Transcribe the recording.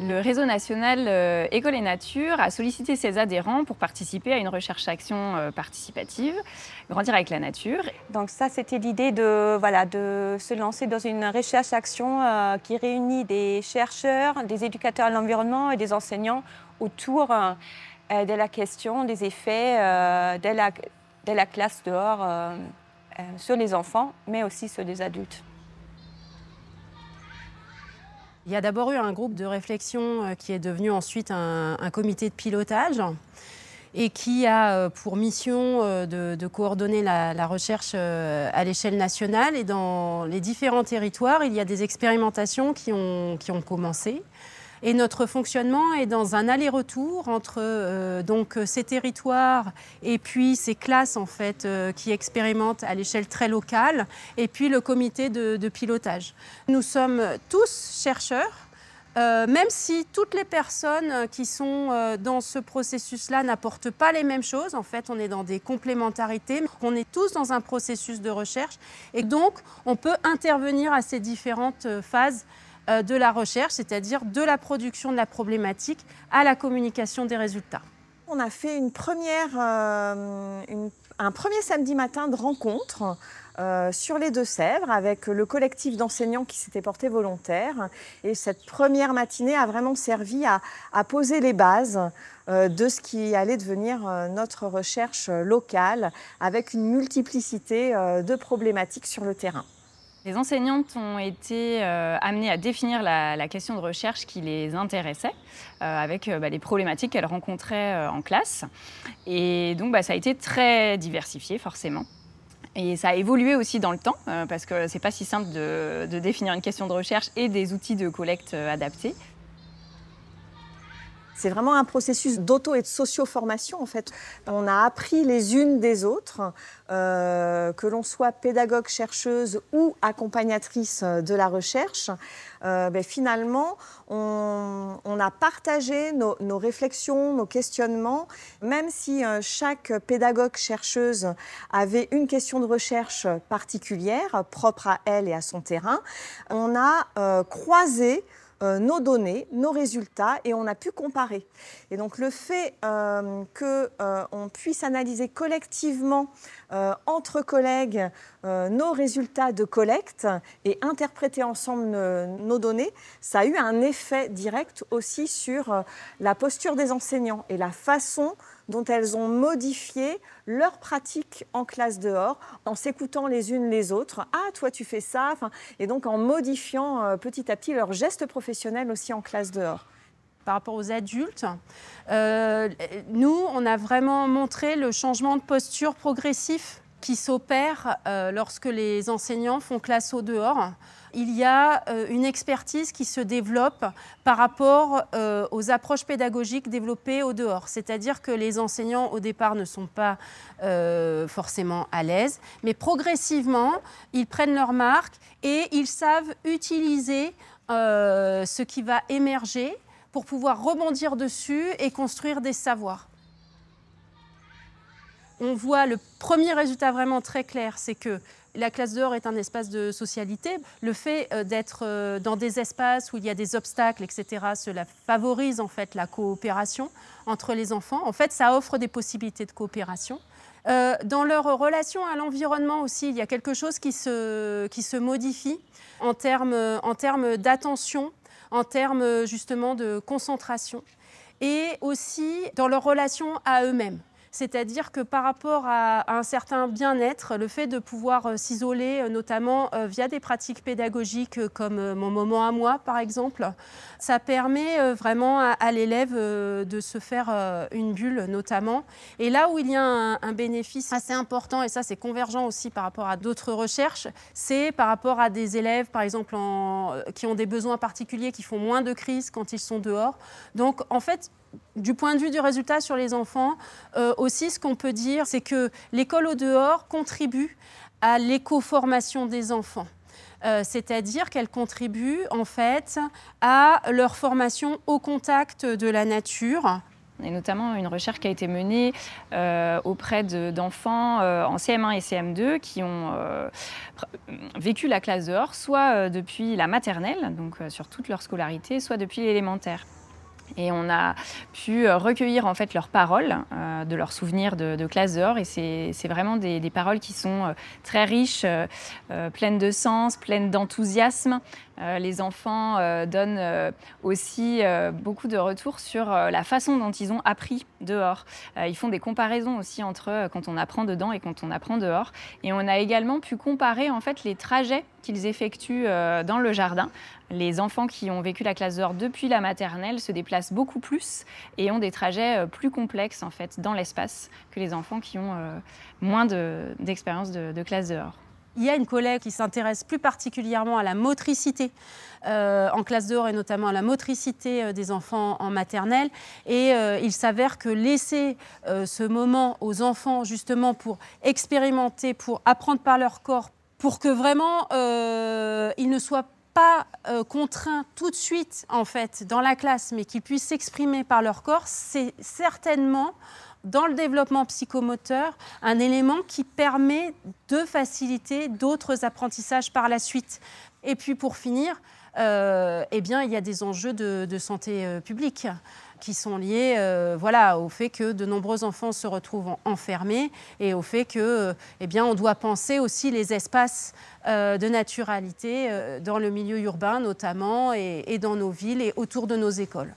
Le réseau national euh, Écoles et Nature a sollicité ses adhérents pour participer à une recherche-action euh, participative, Grandir avec la nature. Donc ça, c'était l'idée de, voilà, de se lancer dans une recherche-action euh, qui réunit des chercheurs, des éducateurs à l'environnement et des enseignants autour de la question des effets de la, de, la, classe dehors euh, sur les enfants, mais aussi sur les adultes. Il y a d'abord eu un groupe de réflexion euh, qui est devenu ensuite un, comité de pilotage et qui a euh, pour mission de, coordonner la, recherche à l'échelle nationale. Et dans les différents territoires, il y a des expérimentations qui ont commencé. Et notre fonctionnement est dans un aller-retour entre euh, donc ces territoires et puis ces classes en fait euh, qui expérimentent à l'échelle très locale et puis le comité de, pilotage. Nous sommes tous chercheurs. Euh, même si toutes les personnes qui sont dans ce processus-là n'apportent pas les mêmes choses, en fait, on est dans des complémentarités, on est tous dans un processus de recherche et donc on peut intervenir à ces différentes phases euh, de la recherche, c'est-à-dire de la production de la problématique à la communication des résultats. On a fait une première, euh, un premier samedi matin de rencontre euh, sur les Deux-Sèvres avec le collectif d'enseignants qui s'était porté volontaire. Et cette première matinée a vraiment servi à, poser les bases de ce qui allait devenir notre recherche locale avec une multiplicité de problématiques sur le terrain. Les enseignantes ont été euh, amenées à définir la, question de recherche qui les intéressait, euh, avec les euh, bah, problématiques qu'elles rencontraient en classe. Et donc, bah, ça a été très diversifié, forcément. Et ça a évolué aussi dans le temps, parce que c'est pas si simple de, définir une question de recherche et des outils de collecte adaptés. C'est vraiment un processus d'auto et de socio-formation en fait. On a appris les unes des autres, euh, que l'on soit pédagogue, chercheuse ou accompagnatrice euh, de la recherche. Euh, ben, finalement, on, a partagé nos, réflexions, nos questionnements, même si chaque pédagogue chercheuse avait une question de recherche particulière, propre à elle et à son terrain. On a croisé euh, nos données, nos résultats, et on a pu comparer. Et donc le fait euh, qu'on euh, puisse analyser collectivement entre collègues nos résultats de collecte et interpréter ensemble nos données, ça a eu un effet direct aussi sur la posture des enseignants et la façon dont elles ont modifié leurs pratiques en classe dehors, en s'écoutant les unes les autres. Ah, toi, tu fais ça. et donc, en modifiant euh, petit à petit leurs gestes professionnels aussi en classe dehors par rapport aux adultes. Euh, nous, on a vraiment montré le changement de posture progressif qui s'opère euh, lorsque les enseignants font classe au dehors. Il y a euh, une expertise qui se développe par rapport euh, aux approches pédagogiques développées au dehors. C'est-à-dire que les enseignants au départ ne sont pas forcément à l'aise, mais progressivement, ils prennent leur marque et ils savent utiliser ce qui va émerger pour pouvoir rebondir dessus et construire des savoirs on voit le premier résultat vraiment très clair, c'est que la classe dehors est un espace de socialité. Le fait euh, d'être euh, dans des espaces où il y a des obstacles, etc., cela favorise en fait la coopération entre les enfants. En fait, ça offre des possibilités de coopération. Euh, dans leur relation à l'environnement aussi, il y a quelque chose qui se, qui se modifie en termes en d'attention, en termes justement de concentration, et aussi dans leur relation à eux-mêmes. C'est-à-dire que par rapport à, un certain bien-être, le fait de pouvoir euh, s'isoler, euh, notamment euh, via des pratiques pédagogiques comme mon moment à moi, par exemple, ça permet vraiment à, l'élève de se faire une bulle, notamment. Et là où il y a un, bénéfice assez important, et ça c'est convergent aussi par rapport à d'autres recherches, c'est par rapport à des élèves, par exemple, qui ont des besoins particuliers, qui font moins de crises quand ils sont dehors. Donc en fait, du point de vue du résultat sur les enfants, euh, aussi ce qu'on peut dire, c'est que l'école au dehors contribue à l'éco-formation des enfants. Euh, c'est-à-dire qu'elle contribue en fait à leur formation au contact de la nature, et notamment une recherche qui a été menée euh, auprès d'enfants en CM1 et CM2 qui ont vécu la classe dehors, soit depuis la maternelle, donc sur toute leur scolarité, soit depuis l'élémentaire. Et on a pu euh, recueillir en fait leurs paroles, euh, de leurs souvenirs de, classe d'or, Et c'est vraiment des, paroles qui sont euh, très riches, pleines de sens, pleines d'enthousiasme. Euh, les enfants euh, donnent euh, aussi beaucoup de retours sur la façon dont ils ont appris dehors. ils font des comparaisons aussi entre quand on apprend dedans et quand on apprend dehors. Et on a également pu comparer en fait les trajets qu'ils effectuent dans le jardin. Les enfants qui ont vécu la classe dehors depuis la maternelle se déplacent beaucoup plus et ont des trajets plus complexes en fait dans l'espace que les enfants qui ont moins d'expérience de classe dehors. Il y a une collègue qui s'intéresse plus particulièrement à la motricité euh, en classe dehors et notamment à la motricité euh, des enfants en maternelle. Et euh, il s'avère que laisser ce moment aux enfants justement pour expérimenter, pour apprendre par leur corps, pour que vraiment ils ne soient pas contraints tout de suite en fait dans la classe, mais qu'ils puissent s'exprimer par leur corps, c'est certainement dans le développement psychomoteur un élément qui permet de faciliter d'autres apprentissages par la suite. Et puis pour finir, euh, eh bien, il y a des enjeux de, santé euh, publique qui sont liés euh, voilà, au fait que de nombreux enfants se retrouvent enfermés et au fait que eh bien, on doit penser aussi les espaces de naturalité dans le milieu urbain notamment et dans nos villes et autour de nos écoles.